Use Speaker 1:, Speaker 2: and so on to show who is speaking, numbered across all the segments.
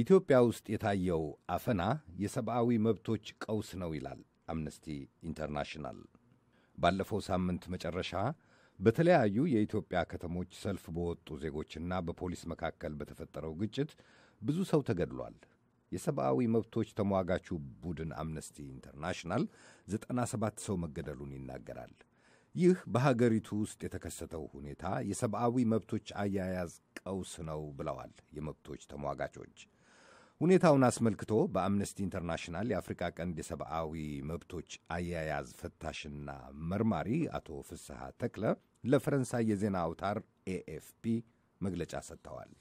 Speaker 1: ኢትዮጵያ ውስጥ የታየው አፈና የሰብአዊ መብቶች ቀውስ ነው ይላል አምነስቲ ኢንተርናሽናል። ባለፈው ሳምንት መጨረሻ በተለያዩ የኢትዮጵያ ከተሞች ሰልፍ በወጡ ዜጎችና በፖሊስ መካከል በተፈጠረው ግጭት ብዙ ሰው ተገድሏል። የሰብአዊ መብቶች ተሟጋቹ ቡድን አምነስቲ ኢንተርናሽናል 97 ሰው መገደሉን ይናገራል። ይህ በሀገሪቱ ውስጥ የተከሰተው ሁኔታ የሰብአዊ መብቶች አያያዝ ቀውስ ነው ብለዋል የመብቶች ተሟጋቾች። ሁኔታውን አስመልክቶ በአምነስቲ ኢንተርናሽናል የአፍሪካ ቀንድ የሰብአዊ መብቶች አያያዝ ፈታሽና መርማሪ አቶ ፍስሐ ተክለ ለፈረንሳይ የዜና አውታር ኤኤፍፒ መግለጫ ሰጥተዋል።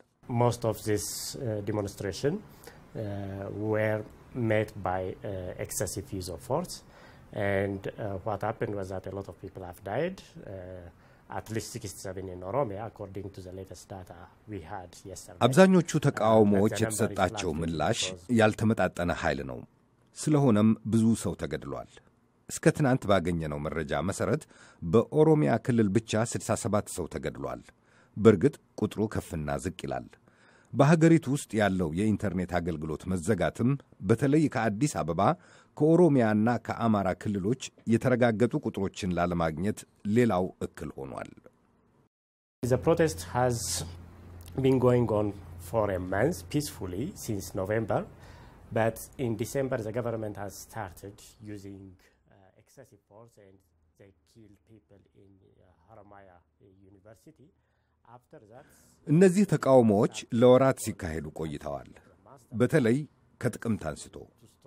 Speaker 2: ሞስት ኦፍ ዚስ ዲሞንስትሬሽን ዌር ሜት ባይ ኤክሰሲቭ ዩዝ ኦፍ ፎርስ ኤንድ ዋት ሀፕንድ ዋዝ ዛት ሎት ኦፍ ፒፕል ሃቭ ዳይድ at least 67 in Oromia according to the latest data we had yesterday አብዛኞቹ uh, ተቃውሞዎች የተሰጣቸው ምላሽ
Speaker 1: ያልተመጣጠነ ኃይል ነው። ስለሆነም ብዙ ሰው ተገድሏል። እስከ ትናንት ባገኘነው መረጃ መሠረት በኦሮሚያ ክልል ብቻ 67 ሰው ተገድሏል። በእርግጥ ቁጥሩ ከፍና ዝቅ ይላል። በሀገሪቱ ውስጥ ያለው የኢንተርኔት አገልግሎት መዘጋትም በተለይ ከአዲስ አበባ ከኦሮሚያና ከአማራ ክልሎች የተረጋገጡ ቁጥሮችን ላለማግኘት ሌላው እክል ሆኗል። ፕሮቴስት
Speaker 2: ሲንስ ዩኒቨርሲቲ
Speaker 1: እነዚህ ተቃውሞዎች ለወራት ሲካሄዱ ቆይተዋል፣ በተለይ ከጥቅምት አንስቶ።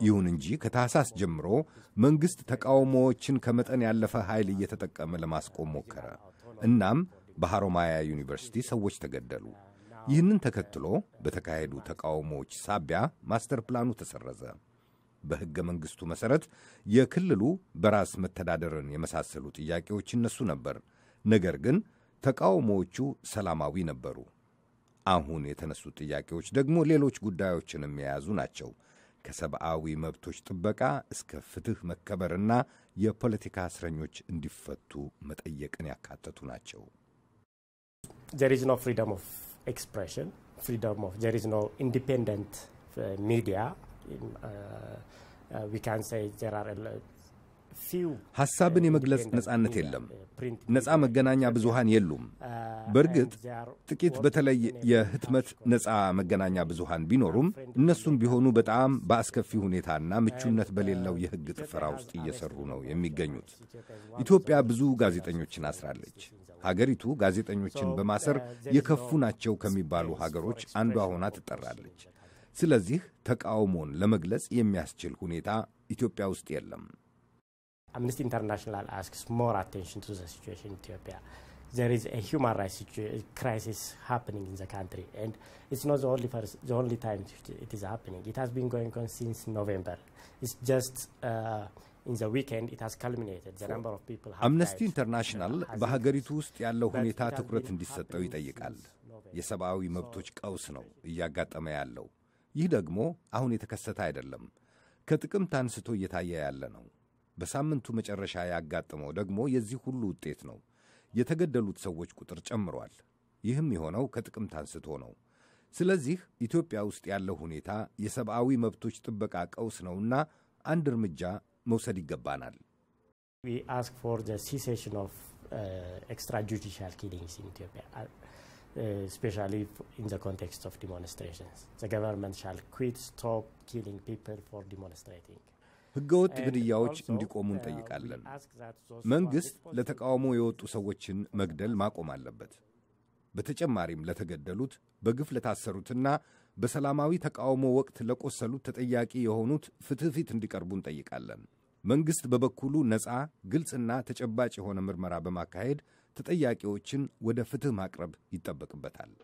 Speaker 1: ይሁን እንጂ ከታህሳስ ጀምሮ መንግሥት ተቃውሞዎችን ከመጠን ያለፈ ኃይል እየተጠቀመ ለማስቆም ሞከረ። እናም በሐሮማያ ዩኒቨርሲቲ ሰዎች ተገደሉ። ይህንን ተከትሎ በተካሄዱ ተቃውሞዎች ሳቢያ ማስተር ፕላኑ ተሰረዘ። በሕገ መንግሥቱ መሠረት የክልሉ በራስ መተዳደርን የመሳሰሉ ጥያቄዎች ይነሱ ነበር ነገር ግን ተቃውሞዎቹ ሰላማዊ ነበሩ። አሁን የተነሱት ጥያቄዎች ደግሞ ሌሎች ጉዳዮችን የያዙ ናቸው። ከሰብአዊ መብቶች ጥበቃ እስከ ፍትህ መከበርና የፖለቲካ እስረኞች እንዲፈቱ መጠየቅን ያካተቱ ናቸው። ሚዲያ ሐሳብን የመግለጽ ነጻነት የለም። ነጻ መገናኛ ብዙሃን የሉም። በእርግጥ ጥቂት በተለይ የህትመት ነጻ መገናኛ ብዙሃን ቢኖሩም እነሱም ቢሆኑ በጣም በአስከፊ ሁኔታና ምቹነት በሌለው የሕግ ጥፈራ ውስጥ እየሰሩ ነው የሚገኙት። ኢትዮጵያ ብዙ ጋዜጠኞችን አስራለች። ሀገሪቱ ጋዜጠኞችን በማሰር የከፉ ናቸው ከሚባሉ ሀገሮች አንዷ ሆና ትጠራለች። ስለዚህ ተቃውሞን ለመግለጽ የሚያስችል ሁኔታ ኢትዮጵያ ውስጥ የለም። Amnesty International
Speaker 2: asks more attention to the situation in Ethiopia. There is a human rights crisis happening in the country, and it's not the only, first, the only time it is happening. It has been going on since November. It's just uh, አምነስቲ ኢንተርናሽናል በሀገሪቱ
Speaker 1: ውስጥ ያለው ሁኔታ ትኩረት እንዲሰጠው ይጠይቃል። የሰብአዊ መብቶች ቀውስ ነው እያጋጠመ ያለው። ይህ ደግሞ አሁን የተከሰተ አይደለም፣ ከጥቅምት አንስቶ እየታየ ያለ ነው። በሳምንቱ መጨረሻ ያጋጠመው ደግሞ የዚህ ሁሉ ውጤት ነው። የተገደሉት ሰዎች ቁጥር ጨምሯል። ይህም የሆነው ከጥቅምት አንስቶ ነው። ስለዚህ ኢትዮጵያ ውስጥ ያለው ሁኔታ የሰብአዊ መብቶች ጥበቃ ቀውስ ነውና አንድ እርምጃ መውሰድ ይገባናል።
Speaker 2: ህገወጥ ግድያዎች እንዲቆሙ uh, እንጠይቃለን። መንግሥት
Speaker 1: ለተቃውሞ የወጡ ሰዎችን መግደል ማቆም አለበት። በተጨማሪም ለተገደሉት፣ በግፍ ለታሰሩትና በሰላማዊ ተቃውሞ ወቅት ለቆሰሉት ተጠያቂ የሆኑት ፍትሕ ፊት እንዲቀርቡ እንጠይቃለን። መንግሥት በበኩሉ ነፃ፣ ግልጽና ተጨባጭ የሆነ ምርመራ በማካሄድ ተጠያቂዎችን ወደ ፍትሕ ማቅረብ ይጠበቅበታል።